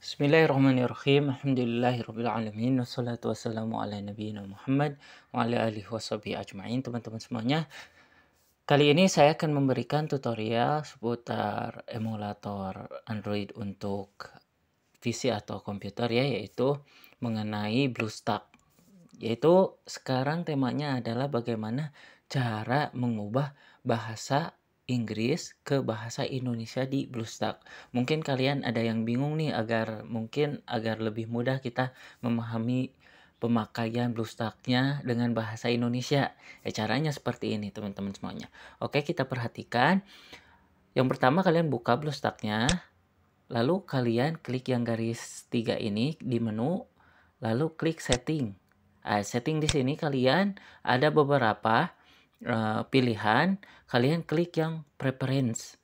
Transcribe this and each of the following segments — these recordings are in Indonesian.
Bismillahirrahmanirrahim. Alhamdulillahirrahmanirrahim. Wassalatu wassalamu ala nabi Muhammad wa ala alihi ajma'in. Teman-teman semuanya, kali ini saya akan memberikan tutorial seputar emulator Android untuk PC atau komputer ya, yaitu mengenai BlueStack. Yaitu sekarang temanya adalah bagaimana cara mengubah bahasa Inggris ke bahasa Indonesia di Bluestack. Mungkin kalian ada yang bingung nih agar mungkin agar lebih mudah kita memahami pemakaian Bluestacknya dengan bahasa Indonesia. Ya, caranya seperti ini teman-teman semuanya. Oke kita perhatikan. Yang pertama kalian buka Bluestacknya. Lalu kalian klik yang garis tiga ini di menu. Lalu klik setting. Nah, setting di sini kalian ada beberapa Eh, pilihan, kalian klik yang preference.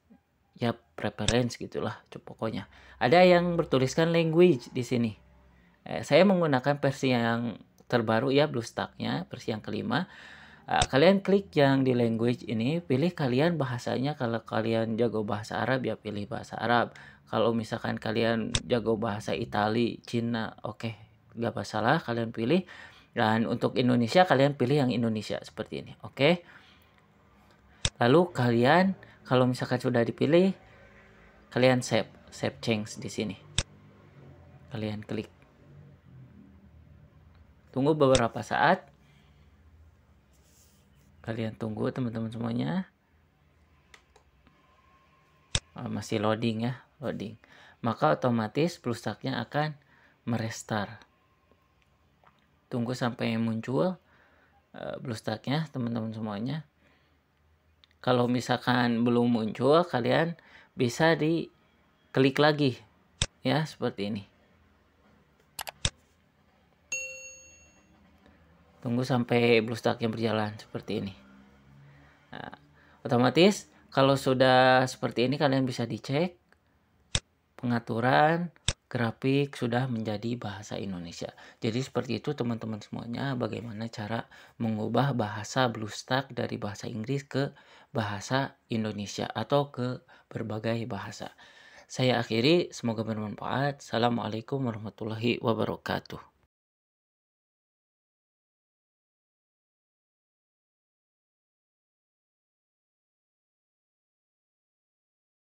Ya, preference gitulah pokoknya. Ada yang bertuliskan language di sini. Eh, saya menggunakan versi yang terbaru ya bluestack versi yang kelima. Eh, kalian klik yang di language ini, pilih kalian bahasanya. Kalau kalian jago bahasa Arab ya pilih bahasa Arab. Kalau misalkan kalian jago bahasa Itali, Cina, oke, okay, nggak masalah kalian pilih. Dan untuk Indonesia kalian pilih yang Indonesia seperti ini, oke? Okay? Lalu kalian kalau misalkan sudah dipilih kalian save save change di sini. Kalian klik. Tunggu beberapa saat. Kalian tunggu teman-teman semuanya. Ah, masih loading ya, loading. Maka otomatis plustaknya akan merestart tunggu sampai muncul uh, eh, bluestacknya teman-teman semuanya kalau misalkan belum muncul kalian bisa di klik lagi ya seperti ini tunggu sampai bluestacknya berjalan seperti ini nah, otomatis kalau sudah seperti ini kalian bisa dicek pengaturan grafik sudah menjadi bahasa Indonesia. Jadi seperti itu teman-teman semuanya bagaimana cara mengubah bahasa BlueStack dari bahasa Inggris ke bahasa Indonesia atau ke berbagai bahasa. Saya akhiri, semoga bermanfaat. Assalamualaikum warahmatullahi wabarakatuh.